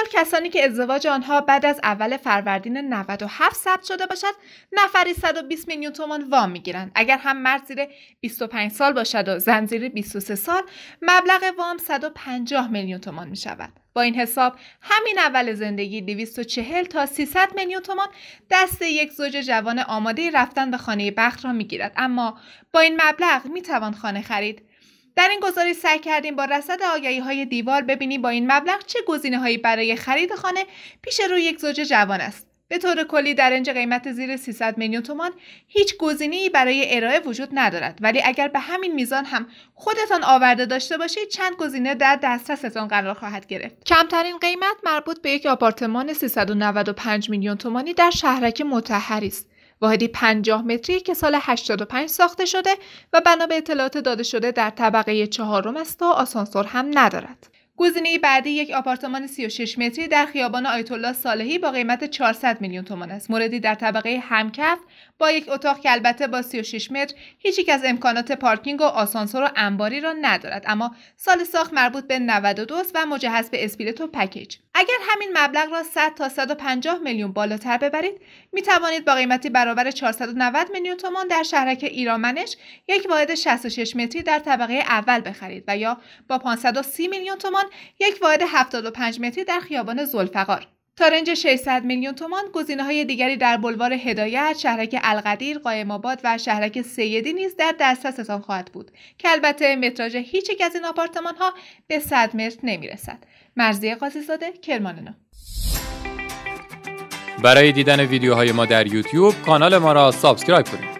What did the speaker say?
حال کسانی که ازدواج آنها بعد از اول فروردین 97 ثبت شده باشد نفری 120 میلیون تومان وام میگیرند اگر هم مرد زیر 25 سال باشد و زن زیر 23 سال مبلغ وام 150 میلیون تومان می شود با این حساب همین اول زندگی 240 تا 300 میلیون تومان دست یک زوج جوان آماده رفتن به خانه بخت را میگیرد اما با این مبلغ می توان خانه خرید در این گزارش سعی کردیم با رصد آگهی های دیوار ببینی با این مبلغ چه گزینه هایی برای خرید خانه پیش روی یک زوج جوان است. به طور کلی در اینجا قیمت زیر 300 میلیون تومان هیچ ای برای ارائه وجود ندارد ولی اگر به همین میزان هم خودتان آورده داشته باشید چند گزینه در دسترستان قرار خواهد گرفت کمترین قیمت مربوط به یک آپارتمان 395 میلیون تومانی در شهرک متحری است واحدی 50 متری که سال 85 ساخته شده و بنا به اطلاعات داده شده در طبقه چهارم است و آسانسور هم ندارد. گزینه بعدی یک آپارتمان 36 متری در خیابان آیت الله صالحی با قیمت 400 میلیون تومان است. موردی در طبقه همکف با یک اتاق که البته با 36 متر هیچ یک از امکانات پارکینگ و آسانسور و انباری را ندارد اما سال ساخت مربوط به 92 و مجهز به اسپیلت و پکیج. اگر همین مبلغ را 100 تا 150 میلیون بالاتر ببرید می توانید با قیمتی برابر 490 میلیون تومان در شهرک ایرامنش یک واحد 66 متری در طبقه اول بخرید و یا با 530 میلیون تومان یک واحد 75 متری در خیابان زلفقار تا 600 میلیون تومان گزینه های دیگری در بلوار هدایت، شهرک القدیر، قایم آباد و شهرک سیدی نیز در دسترستان خواهد بود که البته متراژ هیچ یک از این آپارتمان ها به 100 متر نمیرسد. مرزی قاضی زاده، کرماننو. برای دیدن ویدیوهای ما در یوتیوب کانال ما را سابسکرایب کنید.